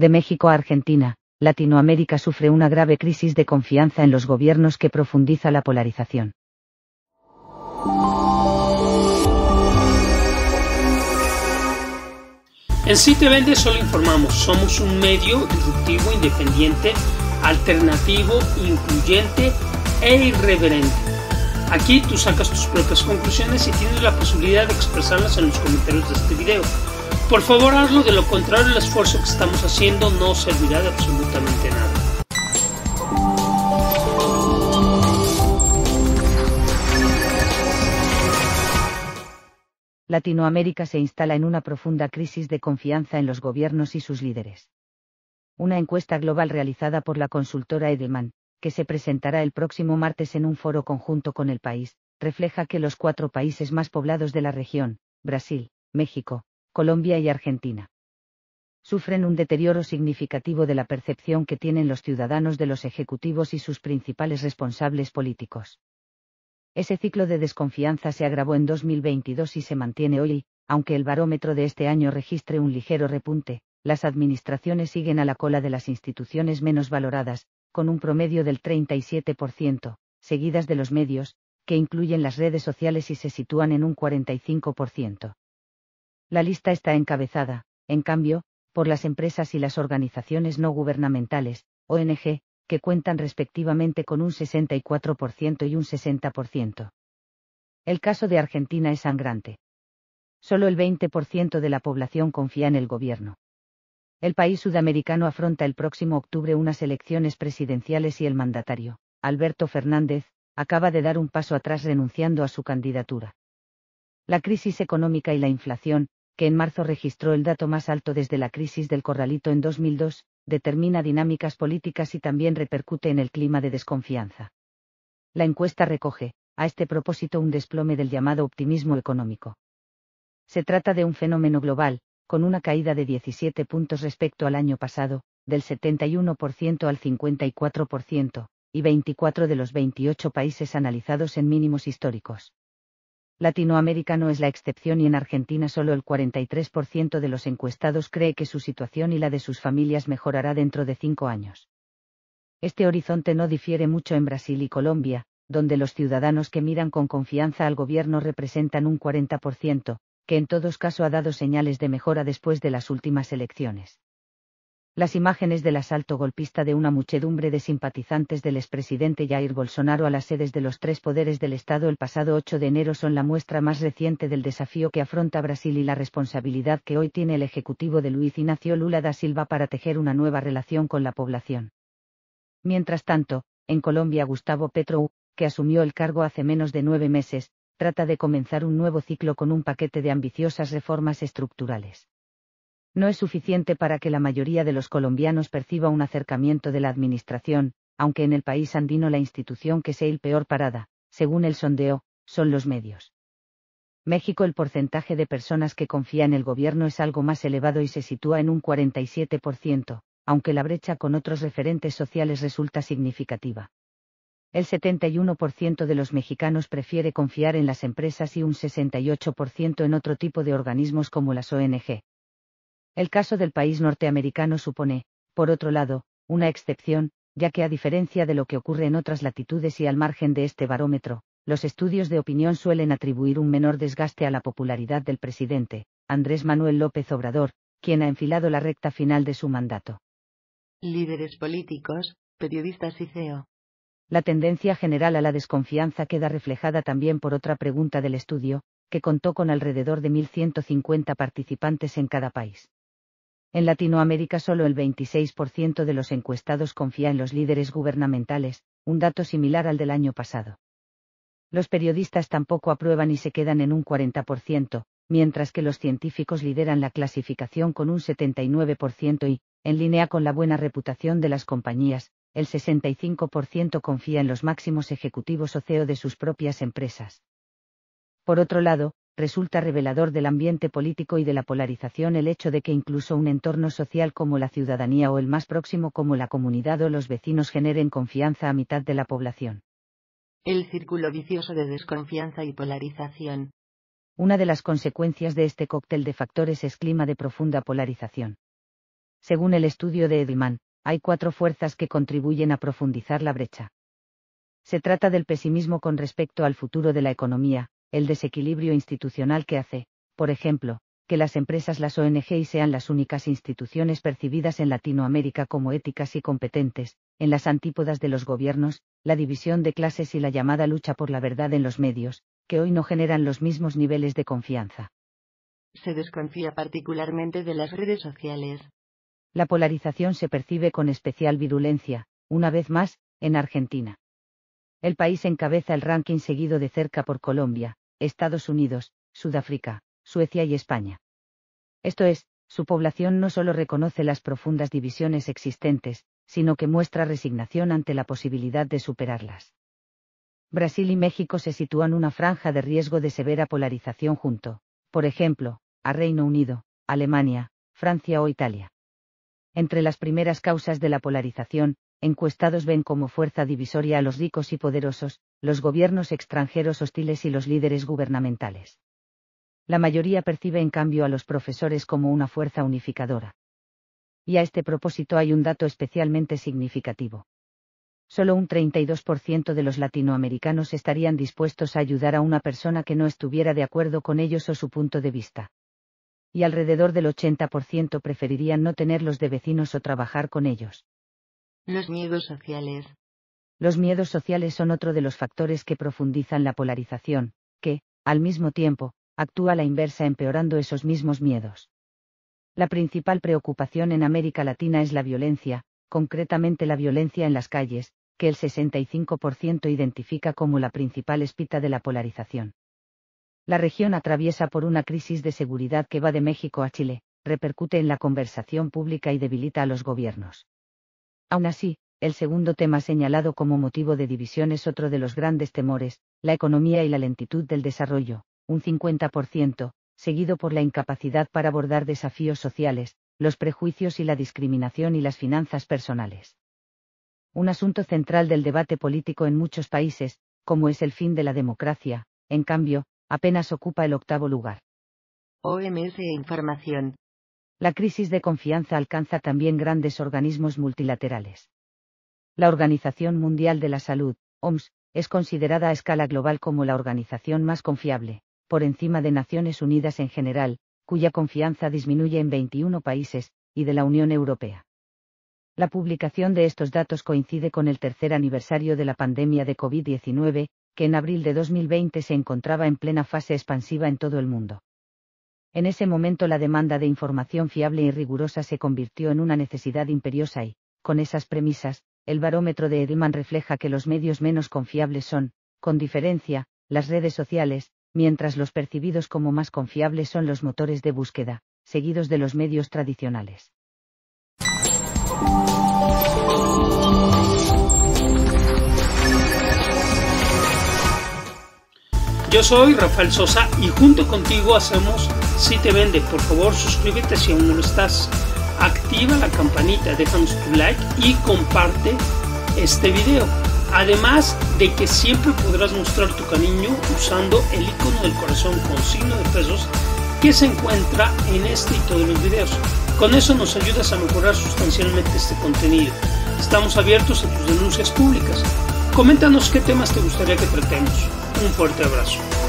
de México a Argentina, Latinoamérica sufre una grave crisis de confianza en los gobiernos que profundiza la polarización. En te vende solo informamos, somos un medio disruptivo, independiente, alternativo, incluyente e irreverente. Aquí tú sacas tus propias conclusiones y tienes la posibilidad de expresarlas en los comentarios de este video. Por favor hazlo, de lo contrario el esfuerzo que estamos haciendo no servirá de absolutamente nada. Latinoamérica se instala en una profunda crisis de confianza en los gobiernos y sus líderes. Una encuesta global realizada por la consultora Edelman, que se presentará el próximo martes en un foro conjunto con el país, refleja que los cuatro países más poblados de la región, Brasil, México, Colombia y Argentina. Sufren un deterioro significativo de la percepción que tienen los ciudadanos de los ejecutivos y sus principales responsables políticos. Ese ciclo de desconfianza se agravó en 2022 y se mantiene hoy, aunque el barómetro de este año registre un ligero repunte, las administraciones siguen a la cola de las instituciones menos valoradas, con un promedio del 37%, seguidas de los medios, que incluyen las redes sociales y se sitúan en un 45%. La lista está encabezada, en cambio, por las empresas y las organizaciones no gubernamentales, ONG, que cuentan respectivamente con un 64% y un 60%. El caso de Argentina es sangrante. Solo el 20% de la población confía en el gobierno. El país sudamericano afronta el próximo octubre unas elecciones presidenciales y el mandatario, Alberto Fernández, acaba de dar un paso atrás renunciando a su candidatura. La crisis económica y la inflación, que en marzo registró el dato más alto desde la crisis del corralito en 2002, determina dinámicas políticas y también repercute en el clima de desconfianza. La encuesta recoge, a este propósito, un desplome del llamado optimismo económico. Se trata de un fenómeno global, con una caída de 17 puntos respecto al año pasado, del 71% al 54%, y 24 de los 28 países analizados en mínimos históricos. Latinoamérica no es la excepción y en Argentina solo el 43% de los encuestados cree que su situación y la de sus familias mejorará dentro de cinco años. Este horizonte no difiere mucho en Brasil y Colombia, donde los ciudadanos que miran con confianza al gobierno representan un 40%, que en todos casos ha dado señales de mejora después de las últimas elecciones. Las imágenes del asalto golpista de una muchedumbre de simpatizantes del expresidente Jair Bolsonaro a las sedes de los tres poderes del Estado el pasado 8 de enero son la muestra más reciente del desafío que afronta Brasil y la responsabilidad que hoy tiene el Ejecutivo de Luis Ignacio Lula da Silva para tejer una nueva relación con la población. Mientras tanto, en Colombia Gustavo Petro, que asumió el cargo hace menos de nueve meses, trata de comenzar un nuevo ciclo con un paquete de ambiciosas reformas estructurales no es suficiente para que la mayoría de los colombianos perciba un acercamiento de la administración, aunque en el país andino la institución que sea el peor parada, según el sondeo, son los medios. México el porcentaje de personas que confía en el gobierno es algo más elevado y se sitúa en un 47%, aunque la brecha con otros referentes sociales resulta significativa. El 71% de los mexicanos prefiere confiar en las empresas y un 68% en otro tipo de organismos como las ONG, el caso del país norteamericano supone, por otro lado, una excepción, ya que a diferencia de lo que ocurre en otras latitudes y al margen de este barómetro, los estudios de opinión suelen atribuir un menor desgaste a la popularidad del presidente, Andrés Manuel López Obrador, quien ha enfilado la recta final de su mandato. Líderes políticos, periodistas y CEO. La tendencia general a la desconfianza queda reflejada también por otra pregunta del estudio, que contó con alrededor de 1.150 participantes en cada país. En Latinoamérica solo el 26% de los encuestados confía en los líderes gubernamentales, un dato similar al del año pasado. Los periodistas tampoco aprueban y se quedan en un 40%, mientras que los científicos lideran la clasificación con un 79% y, en línea con la buena reputación de las compañías, el 65% confía en los máximos ejecutivos o CEO de sus propias empresas. Por otro lado, resulta revelador del ambiente político y de la polarización el hecho de que incluso un entorno social como la ciudadanía o el más próximo como la comunidad o los vecinos generen confianza a mitad de la población. El círculo vicioso de desconfianza y polarización. Una de las consecuencias de este cóctel de factores es clima de profunda polarización. Según el estudio de Edelman, hay cuatro fuerzas que contribuyen a profundizar la brecha. Se trata del pesimismo con respecto al futuro de la economía, el desequilibrio institucional que hace, por ejemplo, que las empresas, las ONG sean las únicas instituciones percibidas en Latinoamérica como éticas y competentes, en las antípodas de los gobiernos, la división de clases y la llamada lucha por la verdad en los medios, que hoy no generan los mismos niveles de confianza. Se desconfía particularmente de las redes sociales. La polarización se percibe con especial virulencia, una vez más, en Argentina. El país encabeza el ranking seguido de cerca por Colombia, Estados Unidos, Sudáfrica, Suecia y España. Esto es, su población no solo reconoce las profundas divisiones existentes, sino que muestra resignación ante la posibilidad de superarlas. Brasil y México se sitúan una franja de riesgo de severa polarización junto, por ejemplo, a Reino Unido, Alemania, Francia o Italia. Entre las primeras causas de la polarización, encuestados ven como fuerza divisoria a los ricos y poderosos, los gobiernos extranjeros hostiles y los líderes gubernamentales. La mayoría percibe en cambio a los profesores como una fuerza unificadora. Y a este propósito hay un dato especialmente significativo. Solo un 32% de los latinoamericanos estarían dispuestos a ayudar a una persona que no estuviera de acuerdo con ellos o su punto de vista. Y alrededor del 80% preferirían no tenerlos de vecinos o trabajar con ellos. Los miedos sociales los miedos sociales son otro de los factores que profundizan la polarización, que, al mismo tiempo, actúa a la inversa empeorando esos mismos miedos. La principal preocupación en América Latina es la violencia, concretamente la violencia en las calles, que el 65% identifica como la principal espita de la polarización. La región atraviesa por una crisis de seguridad que va de México a Chile, repercute en la conversación pública y debilita a los gobiernos. Aún así, el segundo tema señalado como motivo de división es otro de los grandes temores, la economía y la lentitud del desarrollo, un 50%, seguido por la incapacidad para abordar desafíos sociales, los prejuicios y la discriminación y las finanzas personales. Un asunto central del debate político en muchos países, como es el fin de la democracia, en cambio, apenas ocupa el octavo lugar. OMS Información. La crisis de confianza alcanza también grandes organismos multilaterales. La Organización Mundial de la Salud, OMS, es considerada a escala global como la organización más confiable, por encima de Naciones Unidas en general, cuya confianza disminuye en 21 países, y de la Unión Europea. La publicación de estos datos coincide con el tercer aniversario de la pandemia de COVID-19, que en abril de 2020 se encontraba en plena fase expansiva en todo el mundo. En ese momento la demanda de información fiable y rigurosa se convirtió en una necesidad imperiosa y, con esas premisas, el barómetro de Edelman refleja que los medios menos confiables son, con diferencia, las redes sociales, mientras los percibidos como más confiables son los motores de búsqueda, seguidos de los medios tradicionales. Yo soy Rafael Sosa y junto contigo hacemos Si te vende por favor suscríbete si aún no lo estás activa la campanita, déjanos tu like y comparte este video. Además de que siempre podrás mostrar tu cariño usando el icono del corazón con signo de pesos que se encuentra en este y todos los videos. Con eso nos ayudas a mejorar sustancialmente este contenido. Estamos abiertos a tus denuncias públicas. Coméntanos qué temas te gustaría que tratemos. Un fuerte abrazo.